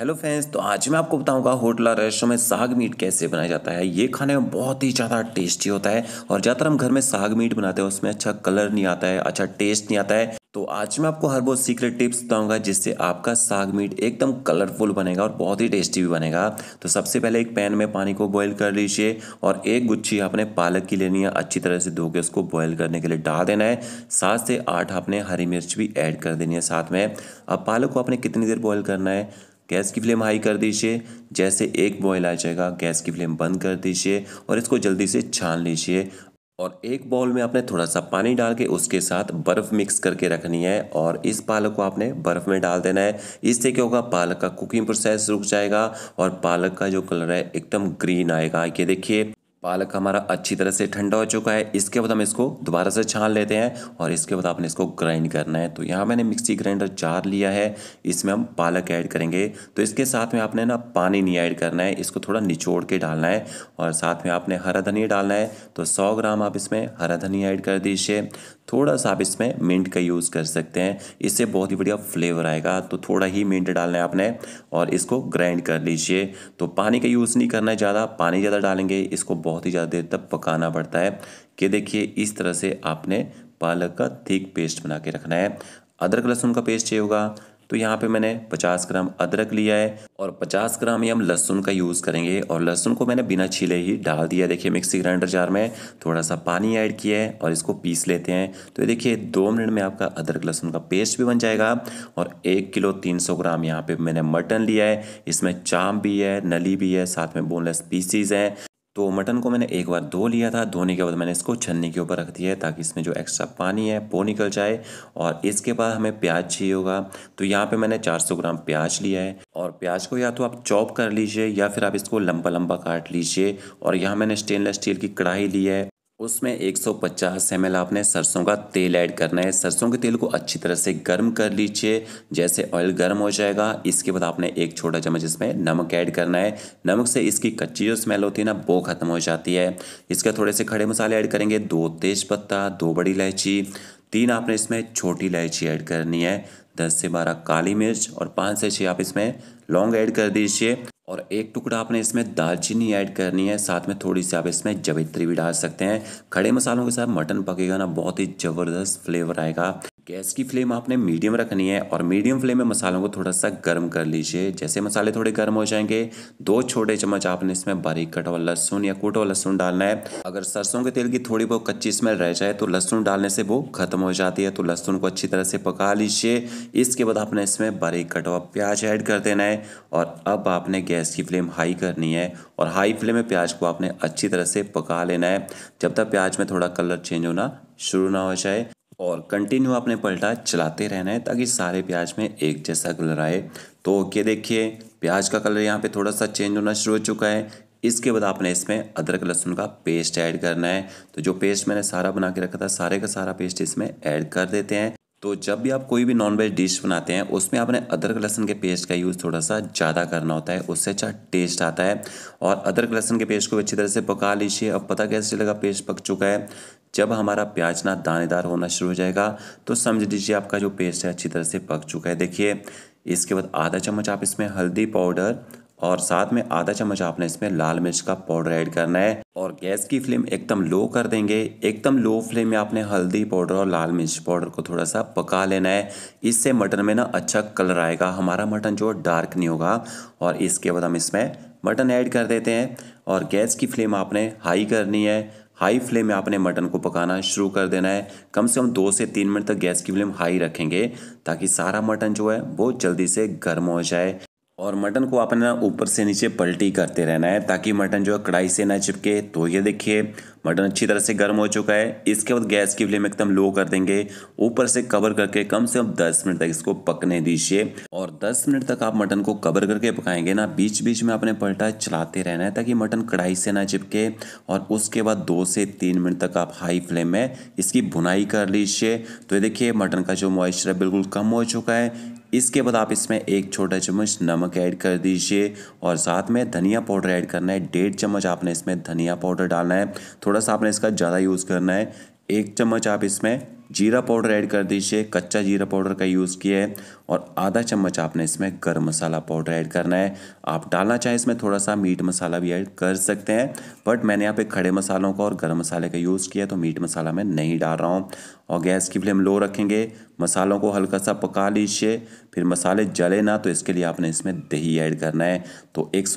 hello friends तो आज मैं आपको बताऊंगा होटला रेस्टोरेंट में साग मीट कैसे बनाया जाता है ये खाने में बहुत ही ज़्यादा टेस्टी होता है और ज़्यादातर हम घर में साग मीट बनाते हैं उसमें अच्छा कलर नहीं आता है अच्छा टेस्ट नहीं आता है तो आज मैं आपको हर वो सीक्रेट टिप्स बताऊंगा जिससे आपका साग मीट एकदम कलरफुल बनेगा और बहुत ही टेस्टी भी बनेगा तो सबसे पहले एक पैन में पानी को बॉईल कर लीजिए और एक गुच्छी आपने पालक की लेनी है अच्छी तरह से धो के उसको बॉईल करने के लिए डाल देना है सात से आठ आपने हरी मिर्च भी ऐड कर देनी है साथ में अब पालक को आपने कितनी देर बॉयल करना है गैस की फ्लेम हाई कर दीजिए जैसे एक बॉयल आ जाएगा गैस की फ्लेम बंद कर दीजिए और इसको जल्दी से छान लीजिए और एक बॉल में आपने थोड़ा सा पानी डाल के उसके साथ बर्फ़ मिक्स करके रखनी है और इस पालक को आपने बर्फ़ में डाल देना है इससे क्या होगा पालक का कुकिंग प्रोसेस रुक जाएगा और पालक का जो कलर है एकदम ग्रीन आएगा ये देखिए पालक हमारा अच्छी तरह से ठंडा हो चुका है इसके बाद हम इसको दोबारा से छान लेते हैं और इसके बाद आपने इसको ग्राइंड करना है तो यहाँ मैंने मिक्सी ग्राइंडर जार लिया है इसमें हम पालक ऐड करेंगे तो इसके साथ में आपने ना पानी नहीं ऐड करना है इसको थोड़ा निचोड़ के डालना है और साथ में आपने हरा धनिया डालना है तो सौ ग्राम आप इसमें हरा धनिया ऐड कर दीजिए थोड़ा सा आप इसमें मिंट का यूज़ कर सकते हैं इससे बहुत ही बढ़िया फ्लेवर आएगा तो थोड़ा ही मिंट डालना है आपने और इसको ग्राइंड कर लीजिए तो पानी का यूज़ नहीं करना है ज़्यादा पानी ज़्यादा डालेंगे इसको बहुत ही ज़्यादा देर तक पकाना पड़ता है कि देखिए इस तरह से आपने पालक का थिक पेस्ट बना के रखना है अदरक लहसुन का पेस्ट चाहिए होगा तो यहाँ पे मैंने 50 ग्राम अदरक लिया है और 50 ग्राम ही हम लहसुन का यूज़ करेंगे और लहसुन को मैंने बिना छीले ही डाल दिया देखिए मिक्सी ग्राइंडर जार में थोड़ा सा पानी ऐड किया है और इसको पीस लेते हैं तो ये देखिए दो मिनट में आपका अदरक लहसुन का पेस्ट भी बन जाएगा और एक किलो तीन सौ ग्राम यहाँ पर मैंने मटन लिया है इसमें चाम भी है नली भी है साथ में बोनलेस पीसीज हैं तो मटन को मैंने एक बार धो लिया था धोने के बाद मैंने इसको छन्नी के ऊपर रख दिया है ताकि इसमें जो एक्स्ट्रा पानी है वो निकल जाए और इसके बाद हमें प्याज चाहिए होगा तो यहाँ पे मैंने 400 ग्राम प्याज लिया है और प्याज को या तो आप चॉप कर लीजिए या फिर आप इसको लंबा लंबा काट लीजिए और यहाँ मैंने स्टेनलेस स्टील की कढ़ाई ली है उसमें 150 सौ आपने सरसों का तेल ऐड करना है सरसों के तेल को अच्छी तरह से गर्म कर लीजिए जैसे ऑयल गर्म हो जाएगा इसके बाद आपने एक छोटा चम्मच इसमें नमक ऐड करना है नमक से इसकी कच्ची जो स्मेल होती है ना वो ख़त्म हो जाती है इसके थोड़े से खड़े मसाले ऐड करेंगे दो तेज़पत्ता दो बड़ी इलायची तीन आपने इसमें छोटी इलायची ऐड करनी है दस से बारह काली मिर्च और पाँच से छः आप इसमें लौंग ऐड कर दीजिए और एक टुकड़ा आपने इसमें दालचीनी ऐड करनी है साथ में थोड़ी सी आप इसमें जवित्री भी डाल सकते हैं खड़े मसालों के साथ मटन पकेगा ना बहुत ही ज़बरदस्त फ्लेवर आएगा गैस की फ्लेम आपने मीडियम रखनी है और मीडियम फ्लेम में मसालों को थोड़ा सा गर्म कर लीजिए जैसे मसाले थोड़े गर्म हो जाएंगे दो छोटे चम्मच आपने इसमें बारीक कटा हुआ लहसुन या कूटा हुआ लहसुन डालना है अगर सरसों के तेल की थोड़ी बहुत कच्ची स्मेल रह जाए तो लहसुन डालने से वो खत्म हो जाती है तो लहसुन को अच्छी तरह से पका लीजिए इसके बाद आपने इसमें बारीक कटा हुआ प्याज ऐड कर देना है और अब आपने गैस की फ्लेम हाई करनी है और हाई फ्लेम में प्याज को आपने अच्छी तरह से पका लेना है जब तक प्याज में थोड़ा कलर चेंज होना शुरू ना हो जाए और कंटिन्यू आपने पलटा चलाते रहना है ताकि सारे प्याज में एक जैसा कलर आए तो ओके देखिए प्याज का कलर यहाँ पे थोड़ा सा चेंज होना शुरू हो चुका है इसके बाद आपने इसमें अदरक लहसुन का पेस्ट ऐड करना है तो जो पेस्ट मैंने सारा बना के रखा था सारे का सारा पेस्ट इसमें ऐड कर देते हैं तो जब भी आप कोई भी नॉनवेज डिश बनाते हैं उसमें आपने अदरक लहसुन के पेस्ट का यूज़ थोड़ा सा ज़्यादा करना होता है उससे अच्छा टेस्ट आता है और अदरक लहसुन के पेस्ट को अच्छी तरह से पका लीजिए अब पता कैसे लगा पेस्ट पक चुका है जब हमारा प्याज ना दानेदार होना शुरू हो जाएगा तो समझ लीजिए आपका जो पेस्ट है अच्छी तरह से पक चुका है देखिए इसके बाद आधा चम्मच आप इसमें हल्दी पाउडर और साथ में आधा चम्मच आपने इसमें लाल मिर्च का पाउडर ऐड करना है और गैस की फ्लेम एकदम लो कर देंगे एकदम लो फ्लेम में आपने हल्दी पाउडर और लाल मिर्च पाउडर को थोड़ा सा पका लेना है इससे मटन में ना अच्छा कलर आएगा हमारा मटन जो डार्क नहीं होगा और इसके बाद हम इसमें मटन ऐड कर देते हैं और गैस की फ्लेम आपने हाई करनी है हाई फ्लेम में आपने मटन को पकाना शुरू कर देना है कम से कम दो से तीन मिनट तक गैस की फ्लेम हाई रखेंगे ताकि सारा मटन जो है वो जल्दी से गर्म हो जाए और मटन को आपने ऊपर से नीचे पलटी करते रहना है ताकि मटन जो है कढ़ाई से ना चिपके तो ये देखिए मटन अच्छी तरह से गर्म हो चुका है इसके बाद गैस की फ्लेम एकदम लो कर देंगे ऊपर से कवर करके कम से कम 10 मिनट तक इसको पकने दीजिए और 10 मिनट तक आप मटन को कवर करके पकाएंगे ना बीच बीच में आपने पलटा चलाते रहना है ताकि मटन कढ़ाई से ना चिपके और उसके बाद दो से तीन मिनट तक आप हाई फ्लेम में इसकी बुनाई कर लीजिए तो ये देखिए मटन का जो मॉइस्चर है बिल्कुल कम हो चुका है इसके बाद आप इसमें एक छोटा चम्मच नमक ऐड कर दीजिए और साथ में धनिया पाउडर ऐड करना है डेढ़ चम्मच आपने इसमें धनिया पाउडर डालना है थोड़ा सा आपने इसका ज़्यादा यूज़ करना है एक चम्मच आप इसमें जीरा पाउडर ऐड कर दीजिए कच्चा जीरा पाउडर का यूज़ किया है और आधा चम्मच आपने इसमें गर्म मसाला पाउडर ऐड करना है आप डालना चाहें इसमें थोड़ा सा मीट मसाला भी ऐड कर सकते हैं बट मैंने यहाँ पे खड़े मसालों का और गर्म मसाले का यूज़ किया तो मीट मसाला मैं नहीं डाल रहा हूँ और गैस की फ्लेम लो रखेंगे मसालों को हल्का सा पका लीजिए फिर मसाले जले ना तो इसके लिए आपने इसमें दही ऐड करना है तो एक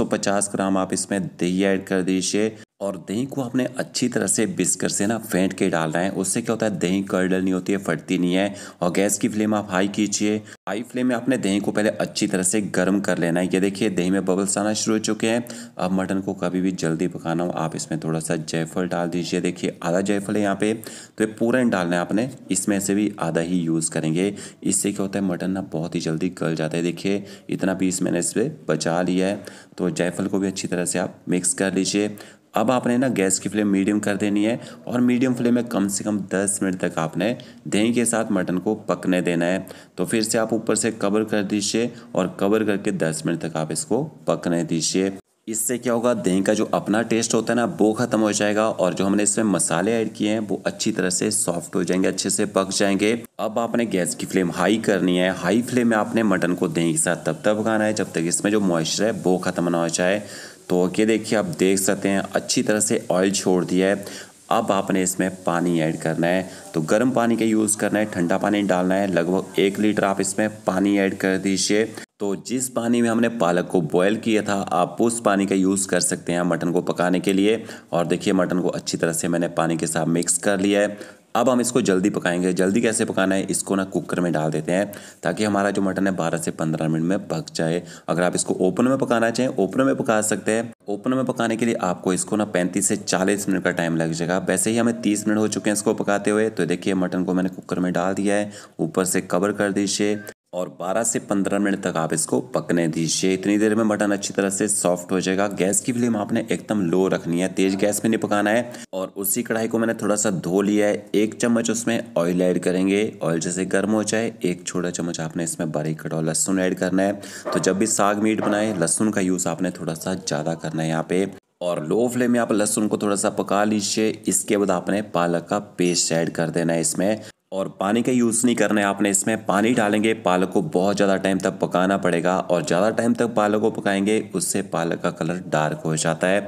ग्राम आप इसमें दही ऐड कर दीजिए और दही को आपने अच्छी तरह से बिस्कर से ना फेंट के डालना है उससे क्या होता है दही कर्डल नहीं होती है फटती नहीं है और गैस की फ्लेम आप हाई कीजिए हाई फ्लेम में आपने दही को पहले अच्छी तरह से गर्म कर लेना है ये देखिए दही में बबल्स आना शुरू हो चुके हैं अब मटन को कभी भी जल्दी पकाना हो आप इसमें थोड़ा सा जयफल डाल दीजिए देखिए आधा जयफल है यहाँ पे तो ये पूरा डालना है आपने इसमें से भी आधा ही यूज़ करेंगे इससे क्या होता है मटन ना बहुत ही जल्दी गल जाता है देखिए इतना पीस मैंने इस पर बचा लिया है तो जयफल को भी अच्छी तरह से आप मिक्स कर लीजिए अब आपने ना गैस की फ्लेम मीडियम कर देनी है और मीडियम फ्लेम में कम से कम 10 मिनट तक आपने दही के साथ मटन को पकने देना है तो फिर से आप ऊपर से कवर कर दीजिए और कवर करके 10 मिनट तक आप इसको पकने दीजिए इससे क्या होगा दही का जो अपना टेस्ट होता है ना वो ख़त्म हो जाएगा और जो हमने इसमें मसाले ऐड किए हैं वो अच्छी तरह से सॉफ्ट हो जाएंगे अच्छे से पक जाएंगे अब आपने गैस की फ्लेम हाई करनी है हाई फ्लेम में आपने मटन को दही के साथ तब तक पकाना है जब तक इसमें जो मॉइस्चर है वो ख़त्म ना हो जाए तो ये देखिए आप देख सकते हैं अच्छी तरह से ऑयल छोड़ दिया है अब आपने इसमें पानी ऐड करना है तो गर्म पानी का यूज़ करना है ठंडा पानी डालना है लगभग एक लीटर आप इसमें पानी ऐड कर दीजिए तो जिस पानी में हमने पालक को बॉयल किया था आप उस पानी का यूज़ कर सकते हैं मटन को पकाने के लिए और देखिए मटन को अच्छी तरह से मैंने पानी के साथ मिक्स कर लिया है अब हम इसको जल्दी पकाएंगे जल्दी कैसे पकाना है इसको ना कुकर में डाल देते हैं ताकि हमारा जो मटन है बारह से पंद्रह मिनट में पक जाए अगर आप इसको ओपन में पकाना चाहें ओपन में पका सकते हैं ओपन में पकाने के लिए आपको इसको ना पैंतीस से चालीस मिनट का टाइम लग जाएगा वैसे ही हमें तीस मिनट हो चुके हैं इसको पकाते हुए तो देखिए मटन को मैंने कुकर में डाल दिया है ऊपर से कवर कर दीजिए और 12 से 15 मिनट तक आप इसको पकने दीजिए इतनी देर में मटन अच्छी तरह से सॉफ्ट हो जाएगा गैस की फ्लेम आपने एकदम लो रखनी है तेज गैस में नहीं पकाना है और उसी कढ़ाई को मैंने थोड़ा सा धो लिया है एक चम्मच उसमें ऑयल ऐड करेंगे ऑयल जैसे गर्म हो जाए एक छोटा चम्मच आपने इसमें बारीक कटा लहसुन ऐड करना है तो जब भी साग मीट बनाए लहसुन का यूज़ आपने थोड़ा सा ज़्यादा करना है यहाँ पे और लो फ्लेम में आप लहसुन को थोड़ा सा पका लीजिए इसके बाद आपने पालक का पेस्ट ऐड कर देना है इसमें और पानी का यूज़ नहीं करना है आपने इसमें पानी डालेंगे पालक को बहुत ज़्यादा टाइम तक पकाना पड़ेगा और ज़्यादा टाइम तक पालक को पकाएंगे उससे पालक का कलर डार्क हो जाता है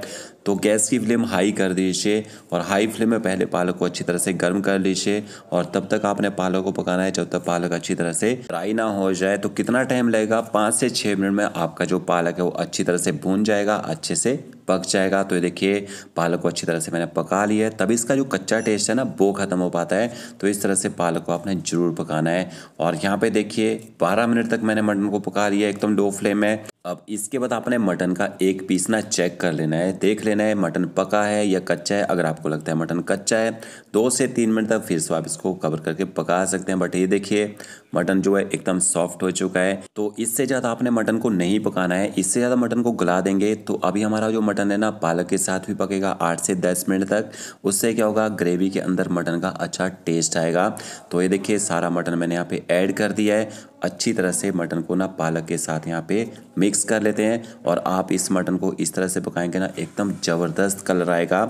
तो गैस की फ्लेम हाई कर दीजिए और हाई फ्लेम में पहले पालक को अच्छी तरह से गर्म कर लीजिए और तब तक आपने पालक को पकाना है जब तक पालक अच्छी तरह से फ्राई ना हो जाए तो कितना टाइम लगेगा पाँच से छः मिनट में आपका जो पालक है वो अच्छी तरह से भून जाएगा अच्छे से पक जाएगा तो ये देखिए पालक को अच्छी तरह से मैंने पका लिया है तभी इसका जो कच्चा टेस्ट है ना वो ख़त्म हो पाता है तो इस तरह से पालक को आपने ज़रूर पकाना है और यहाँ पे देखिए 12 मिनट तक मैंने मटन को पका लिया एकदम लो फ्लेम है अब इसके बाद आपने मटन का एक पीस ना चेक कर लेना है देख लेना है मटन पका है या कच्चा है अगर आपको लगता है मटन कच्चा है दो से तीन मिनट तक फिर से आप इसको कवर करके पका सकते हैं बट ये देखिए मटन जो है एकदम सॉफ्ट हो चुका है तो इससे ज़्यादा आपने मटन को नहीं पकाना है इससे ज़्यादा मटन को गला देंगे तो अभी हमारा जो मटन है ना पालक के साथ भी पकेगा आठ से दस मिनट तक उससे क्या होगा ग्रेवी के अंदर मटन का अच्छा टेस्ट आएगा तो ये देखिए सारा मटन मैंने यहाँ पे ऐड कर दिया है अच्छी तरह से मटन को ना पालक के साथ यहाँ पे मिक्स कर लेते हैं और आप इस मटन को इस तरह से पकाएंगे ना एकदम ज़बरदस्त कलर आएगा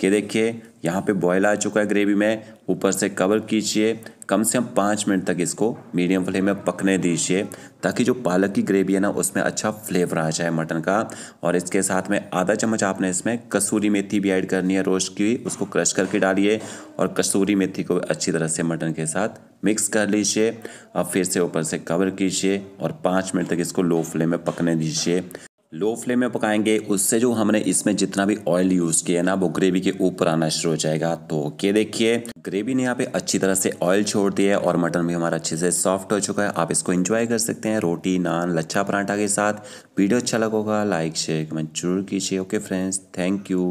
कि देखिए यहाँ पे बॉयल आ चुका है ग्रेवी में ऊपर से कवर कीजिए कम से कम पाँच मिनट तक इसको मीडियम फ्लेम में पकने दीजिए ताकि जो पालक की ग्रेवी है ना उसमें अच्छा फ्लेवर आ जाए मटन का और इसके साथ में आधा चम्मच आपने इसमें कसूरी मेथी भी ऐड करनी है रोस्ट की उसको क्रश करके डालिए और कसूरी मेथी को अच्छी तरह से मटन के साथ मिक्स कर लीजिए अब फिर से ऊपर से कवर कीजिए और पाँच मिनट तक इसको लो फ्लेम में पकने दीजिए लो फ्लेम में पकाएंगे उससे जो हमने इसमें जितना भी ऑयल यूज़ किया ना वो ग्रेवी के ऊपर आना शुरू हो जाएगा तो ये देखिए ग्रेवी ने यहाँ पे अच्छी तरह से ऑयल छोड़ दिया है और मटन भी हमारा अच्छे से सॉफ्ट हो चुका है आप इसको एंजॉय कर सकते हैं रोटी नान लच्छा पराठा के साथ वीडियो अच्छा लगेगा लाइक शेयर कमेंट जरूर कीजिए ओके फ्रेंड्स थैंक यू